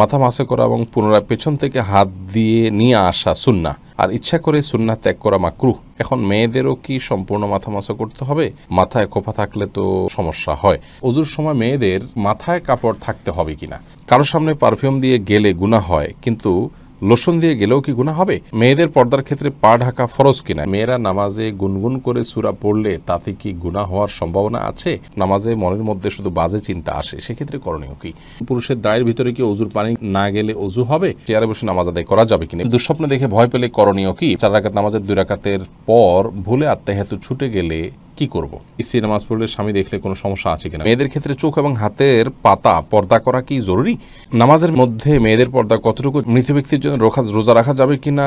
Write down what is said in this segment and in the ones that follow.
মাথা মাসে করা এবং পুনরায় পেছন থেকে হাত দিয়ে নিয়ে আসা সুন্না আর ইচ্ছা করে সুন্না ত্যাগ করা মাকরু এখন মেয়েদেরও কি সম্পূর্ণ মাথা মাসা করতে হবে মাথায় খোপা থাকলে তো সমস্যা হয় অজুর সময় মেয়েদের মাথায় কাপড় থাকতে হবে কিনা কারোর সামনে পারফিউম দিয়ে গেলে গুণা হয় কিন্তু লোশন দিয়ে গেলেও কি গুণা হবে মেয়েদের পর্দার ক্ষেত্রে পা ঢাকা ফরজ কিনা মেয়েরা নামাজে গুনগুন করে সুরা পড়লে তাতে কি গুণা হওয়ার সম্ভাবনা আছে নামাজে মনের মধ্যে শুধু বাজে চিন্তা আসে সেক্ষেত্রে করণীয় কি পুরুষের দায়ের ভিতরে কি অজুর পানি না গেলে অজু হবে চেয়ারে বসে নামাজ আদায় করা যাবে কিনা দুঃস্বপ্ন দেখে ভয় পেলে করণীয় কি চার রাকাত নামাজের দুই রাকাতের পর ভুলে হেতু ছুটে গেলে কি করব। ইসি নামাজ পড়লে স্বামী দেখলে কোনো সমস্যা আছে কিনা মেয়েদের ক্ষেত্রে চোখ এবং হাতের পাতা পর্দা করা কি জরুরি নামাজের মধ্যে মেয়েদের পর্দা কতটুকু মৃত ব্যক্তির জন্য রোখা রোজা রাখা যাবে কিনা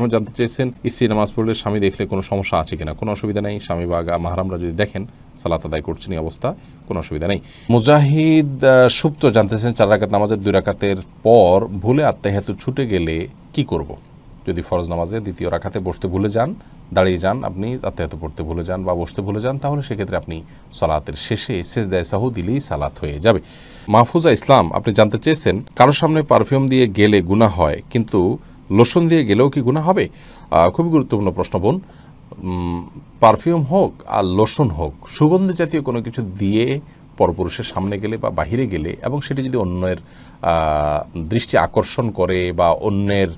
আমি জানতে চেয়েছেন ইসি নামাজ পড়লে স্বামী দেখলে কোনো সমস্যা আছে কিনা কোনো অসুবিধা নেই স্বামী বা মাহারামরা যদি দেখেন সালাত আদায় করছেন এই অবস্থা কোনো অসুবিধা নেই মুজাহিদ সুপ্ত জানতেছেন চার রাকাত নামাজের দুই রাকাতের পর ভুলে হেতু ছুটে গেলে কি করব। যদি ফরজ নামাজে দ্বিতীয় রাখাতে বসতে ভুলে যান দাঁড়িয়ে যান আপনি আত্মায়াত পড়তে ভুলে যান বা বসতে ভুলে যান তাহলে সেক্ষেত্রে আপনি সালাতের শেষে দেয় সাহু দিলেই সালাত হয়ে যাবে মাহফুজা ইসলাম আপনি জানতে চেয়েছেন কারোর সামনে পারফিউম দিয়ে গেলে গুণা হয় কিন্তু লোশন দিয়ে গেলেও কি গুণা হবে খুবই গুরুত্বপূর্ণ প্রশ্ন বোন পারফিউম হোক আর লোশন হোক সুগন্ধ জাতীয় কোনো কিছু দিয়ে পরপুরুষের সামনে গেলে বা বাহিরে গেলে এবং সেটি যদি অন্যের দৃষ্টি আকর্ষণ করে বা অন্যের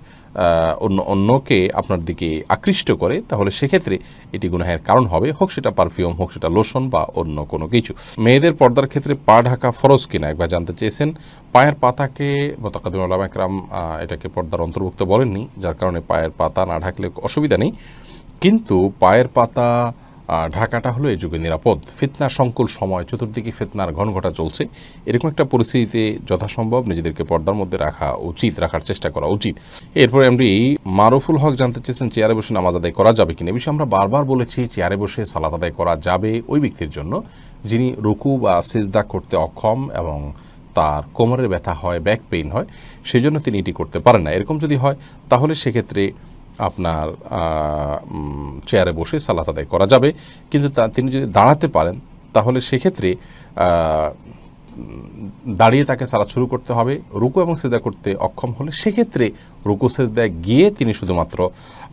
অন্য অন্যকে আপনার দিকে আকৃষ্ট করে তাহলে সেক্ষেত্রে এটি গুনাহের কারণ হবে হোক সেটা পারফিউম হোক সেটা লোশন বা অন্য কোনো কিছু মেয়েদের পর্দার ক্ষেত্রে পা ঢাকা ফরজ কিনা একবার জানতে চেয়েছেন পায়ের পাতাকে মোতাকাদিম আল্লাহ একরাম এটাকে পর্দার অন্তর্ভুক্ত বলেননি যার কারণে পায়ের পাতা না ঢাকলে অসুবিধা নেই কিন্তু পায়ের পাতা ঢাকাটা হলো এই যুগে নিরাপদ ফিতনা সংকুল সময় চতুর্দিকে ফিতনার ঘনঘটা চলছে এরকম একটা পরিস্থিতিতে যথাসম্ভব নিজেদেরকে পর্দার মধ্যে রাখা উচিত রাখার চেষ্টা করা উচিত এরপরে এমডি মারুফুল হক জানতে চেয়েছেন চেয়ারে বসে নামাজ আদায় করা যাবে কিনা বিষয়ে আমরা বারবার বলেছি চেয়ারে বসে সালাদ আদায় করা যাবে ওই ব্যক্তির জন্য যিনি রুকু বা সেজদা করতে অক্ষম এবং তার কোমরের ব্যথা হয় ব্যাক পেইন হয় সেজন্য তিনি এটি করতে পারেন না এরকম যদি হয় তাহলে সেক্ষেত্রে আপনার চেয়ারে বসে সালাত আদায় করা যাবে কিন্তু তা তিনি যদি দাঁড়াতে পারেন তাহলে সেক্ষেত্রে দাঁড়িয়ে তাকে সালাত শুরু করতে হবে রুকু এবং সেদা করতে অক্ষম হলে সেক্ষেত্রে রুকু সেদায় গিয়ে তিনি শুধুমাত্র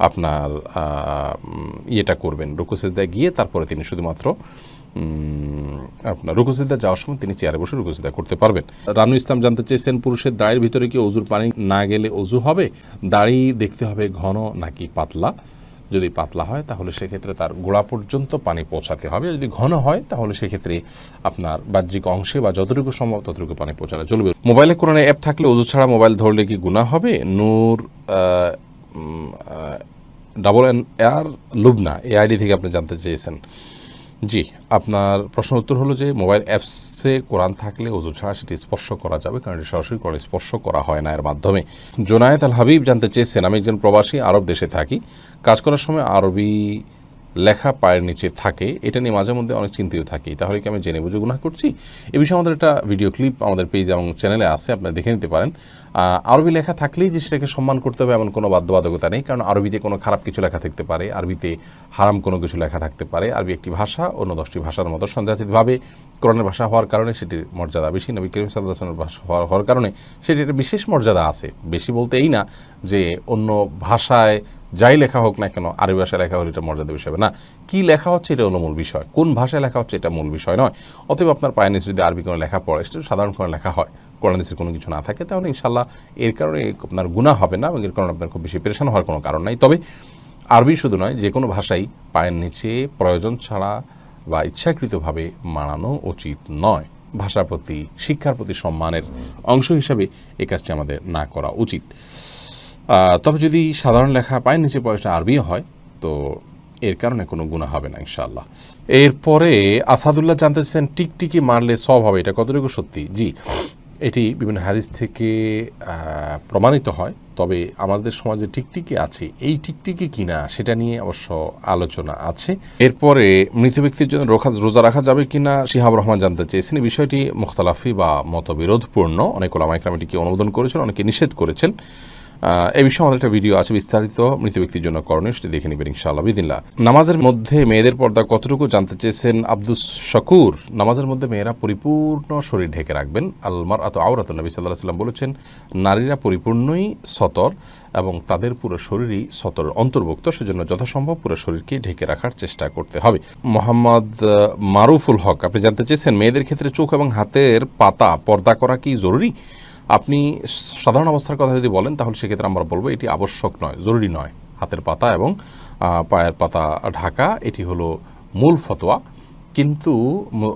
আপনার ইয়েটা করবেন রুকু সেদায় গিয়ে তারপরে তিনি শুধুমাত্র আপনার রুকুসিদা যাওয়ার সময় তিনি চেয়ারে বসে রুকুসিদা করতে পারবেন রানু ইসলাম জানতে চেয়েছেন পুরুষের দাড়ির ভিতরে কি অজুর পানি না গেলে অজু হবে দাড়ি দেখতে হবে ঘন নাকি পাতলা যদি পাতলা হয় তাহলে সেক্ষেত্রে তার গোড়া পর্যন্ত পানি পৌঁছাতে হবে যদি ঘন হয় তাহলে সেক্ষেত্রে আপনার বাহ্যিক অংশে বা যতটুকু সম্ভব ততটুকু পানি পৌঁছানো চলবে মোবাইলে কোরআনে অ্যাপ থাকলে অজু ছাড়া মোবাইল ধরলে কি গুণা হবে Noor double N R Lubna A ID থেকে আপনি জানতে চেয়েছেন জি আপনার প্রশ্ন উত্তর হলো যে মোবাইল অ্যাপসে কোরআন থাকলে ওজন ছাড়া সেটি স্পর্শ করা যাবে কারণ এটি সরাসরি কোরআন স্পর্শ করা হয় না এর মাধ্যমে জোনায়েত আল হাবিব জানতে চেয়েছেন আমি একজন প্রবাসী আরব দেশে থাকি কাজ করার সময় আরবি লেখা পায়ের নিচে থাকে এটা নিয়ে মাঝে মধ্যে অনেক চিন্তিত থাকি তাহলে কি আমি জেনে বুঝে গুণা করছি এ বিষয়ে আমাদের একটা ভিডিও ক্লিপ আমাদের পেজ এবং চ্যানেলে আছে আপনারা দেখে নিতে পারেন আরবি লেখা থাকলেই যে সেটাকে সম্মান করতে হবে এমন কোনো বাধ্যবাধকতা নেই কারণ আরবিতে কোনো খারাপ কিছু লেখা থাকতে পারে আরবিতে হারাম কোনো কিছু লেখা থাকতে পারে আরবি একটি ভাষা অন্য দশটি ভাষার মতো সঞ্জাতিতভাবে কোরআনের ভাষা হওয়ার কারণে সেটির মর্যাদা বেশি নবী করিম সাল্লাহামের ভাষা হওয়ার কারণে সেটির একটা বিশেষ মর্যাদা আছে বেশি বলতে এই না যে অন্য ভাষায় যাই লেখা হোক না কেন আরবি ভাষায় লেখা হলে এটা মর্যাদা বিষয় না কি লেখা হচ্ছে এটা হলো মূল বিষয় কোন ভাষায় লেখা হচ্ছে এটা মূল বিষয় নয় অথবা আপনার পায়ে নিচে যদি আরবি কোনো লেখা পড়ে সেটা সাধারণ কোনো লেখা হয় কোরআনদেশের কোনো কিছু না থাকে তাহলে ইনশাল্লাহ এর কারণে আপনার গুণা হবে না এবং এর কারণে আপনার খুব বেশি পেরেশান হওয়ার কোনো কারণ নাই তবে আরবি শুধু নয় যে কোনো ভাষাই পায়ের নিচে প্রয়োজন ছাড়া বা ইচ্ছাকৃতভাবে মানানো উচিত নয় ভাষার প্রতি শিক্ষার প্রতি সম্মানের অংশ হিসাবে এ কাজটি আমাদের না করা উচিত তবে যদি সাধারণ লেখা পায় নিচে পয়সা আরবিও হয় তো এর কারণে কোনো গুণা হবে না ইনশাল্লাহ এরপরে আসাদুল্লাহ জানতেছেন টিকটিকি মারলে সব হবে এটা কতটুকু সত্যি জি এটি বিভিন্ন হাদিস থেকে প্রমাণিত হয় তবে আমাদের সমাজে টিকটিকি আছে এই টিকটিকি কিনা সেটা নিয়ে অবশ্য আলোচনা আছে এরপরে মৃত ব্যক্তির জন্য রোখা রোজা রাখা যাবে কিনা শিহাব রহমান জানতে চেয়েছেন এই বিষয়টি মুখতালাফি বা মতবিরোধপূর্ণ অনেক ওলামাইকরাম এটিকে অনুমোদন করেছেন অনেকে নিষেধ করেছেন এ বিষয়ে আমাদের একটা ভিডিও আছে বিস্তারিত মৃত ব্যক্তির জন্য করণীয় সেটি দেখে নেবেন ইনশাআল্লাহ বিদিনলা নামাজের মধ্যে মেয়েদের পর্দা কতটুকু জানতে চেয়েছেন আব্দুস শকুর নামাজের মধ্যে মেয়েরা পরিপূর্ণ শরীর ঢেকে রাখবেন আলমার আত আওরাত নবী সাল্লাহ সাল্লাম বলেছেন নারীরা পরিপূর্ণই সতর এবং তাদের পুরো শরীরই সতর অন্তর্ভুক্ত সেজন্য যথাসম্ভব পুরো শরীরকে ঢেকে রাখার চেষ্টা করতে হবে মোহাম্মদ মারুফুল হক আপনি জানতে চেয়েছেন মেয়েদের ক্ষেত্রে চোখ এবং হাতের পাতা পর্দা করা কি জরুরি আপনি সাধারণ অবস্থার কথা যদি বলেন তাহলে সেক্ষেত্রে আমরা বলবো এটি আবশ্যক নয় জরুরি নয় হাতের পাতা এবং পায়ের পাতা ঢাকা এটি হলো মূল ফতোয়া কিন্তু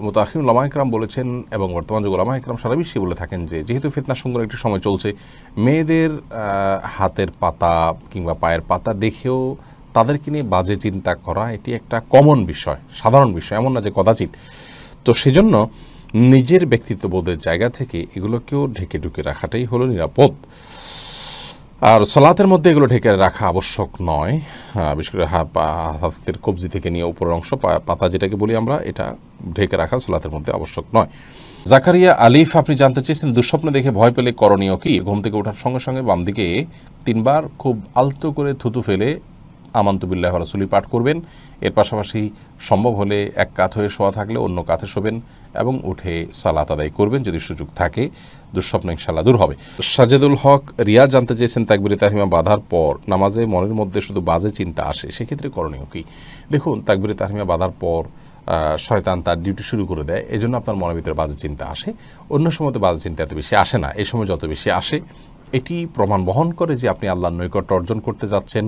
মোতাহিম ইকরাম বলেছেন এবং বর্তমান যুগ ইকরাম সারা বিশ্বে বলে থাকেন যে যেহেতু ফিতনা সুন্দর একটি সময় চলছে মেয়েদের হাতের পাতা কিংবা পায়ের পাতা দেখেও তাদেরকে নিয়ে বাজে চিন্তা করা এটি একটা কমন বিষয় সাধারণ বিষয় এমন না যে কদাচিৎ তো সেজন্য নিজের ব্যক্তিত্ববোধের জায়গা থেকে এগুলোকেও ঢেকে ঢুকে রাখাটাই হলো নিরাপদ আর সলাতের মধ্যে এগুলো ঢেকে রাখা আবশ্যক নয় বিশেষ করে হাতের কবজি থেকে নিয়ে উপরের অংশ পাতা যেটাকে বলি আমরা এটা ঢেকে রাখা সলাতের মধ্যে আবশ্যক নয় জাকারিয়া আলিফ আপনি জানতে চেয়েছেন দুঃস্বপ্ন দেখে ভয় পেলে করণীয় কি ঘুম থেকে ওঠার সঙ্গে সঙ্গে বাম দিকে তিনবার খুব আলতো করে থুতু ফেলে আমান্তবিল্লাহ রসুলি পাঠ করবেন এর পাশাপাশি সম্ভব হলে এক কাত হয়ে শোয়া থাকলে অন্য কাঁথে শোবেন এবং উঠে সালাত আদায় করবেন যদি সুযোগ থাকে দুঃস্বপ্ন ইনশাল্লাহ দূর হবে সাজেদুল হক রিয়া জানতে চেয়েছেন তাকবির তাহিমা বাধার পর নামাজে মনের মধ্যে শুধু বাজে চিন্তা আসে সেক্ষেত্রে করণীয় কি দেখুন তাকবির তাহিমা বাধার পর শয়তান তার ডিউটি শুরু করে দেয় এই জন্য আপনার মনের ভিতরে বাজে চিন্তা আসে অন্য সময় তো বাজে চিন্তা এত বেশি আসে না এই সময় যত বেশি আসে এটি প্রমাণ বহন করে যে আপনি আল্লাহর নৈকট্য অর্জন করতে যাচ্ছেন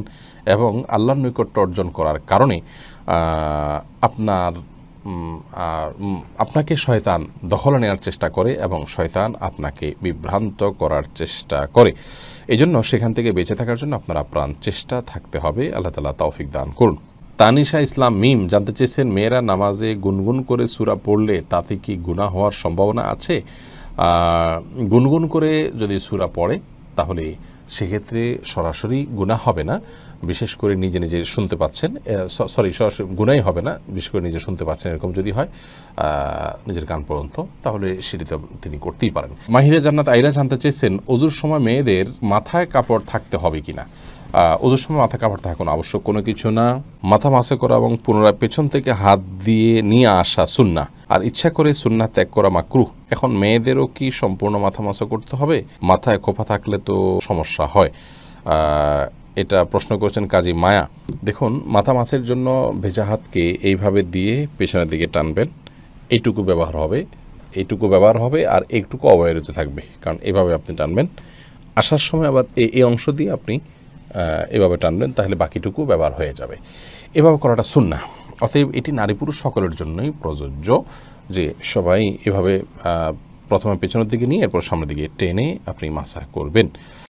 এবং আল্লাহর নৈকট্য অর্জন করার কারণে আপনার আপনাকে শয়তান দখলে নেওয়ার চেষ্টা করে এবং শয়তান আপনাকে বিভ্রান্ত করার চেষ্টা করে এই জন্য সেখান থেকে বেঁচে থাকার জন্য আপনারা প্রাণ চেষ্টা থাকতে হবে আল্লাহ তালা তৌফিক দান করুন তানিশা ইসলাম মিম জানতে চেয়েছেন মেয়েরা নামাজে গুনগুন করে সুরা পড়লে তাতে কি গুণা হওয়ার সম্ভাবনা আছে গুনগুন করে যদি সুরা পড়ে তাহলে সেক্ষেত্রে সরাসরি গুণা হবে না বিশেষ করে নিজে নিজে শুনতে পাচ্ছেন সরি সরাসরি গুণাই হবে না বিশেষ করে নিজে শুনতে পাচ্ছেন এরকম যদি হয় নিজের কান পর্যন্ত তাহলে সেটি তিনি করতেই পারেন মাহিরা জান্নাত আইরা জানতে চেয়েছেন অজুর সময় মেয়েদের মাথায় কাপড় থাকতে হবে কিনা ওজোর সময় মাথা কাপড় থাকুন আবশ্যক কোনো কিছু না মাথা মাসে করা এবং পুনরায় পেছন থেকে হাত দিয়ে নিয়ে আসা সুন্না আর ইচ্ছা করে সুন্না ত্যাগ করা মাকরু এখন মেয়েদেরও কি সম্পূর্ণ মাথা মাসা করতে হবে মাথায় খোপা থাকলে তো সমস্যা হয় এটা প্রশ্ন করছেন কাজী মায়া দেখুন মাথা মাছের জন্য ভেজা হাতকে এইভাবে দিয়ে পেছনের দিকে টানবেন এইটুকু ব্যবহার হবে এইটুকু ব্যবহার হবে আর একটুকু অবহেলিত থাকবে কারণ এভাবে আপনি টানবেন আসার সময় আবার এই অংশ দিয়ে আপনি এভাবে টানবেন তাহলে বাকিটুকু ব্যবহার হয়ে যাবে এভাবে করাটা সুন্না অতএব এটি নারী পুরুষ সকলের জন্যই প্রযোজ্য যে সবাই এভাবে প্রথমে পেছনের দিকে নিয়ে এরপর সামনের দিকে টেনে আপনি মাসা করবেন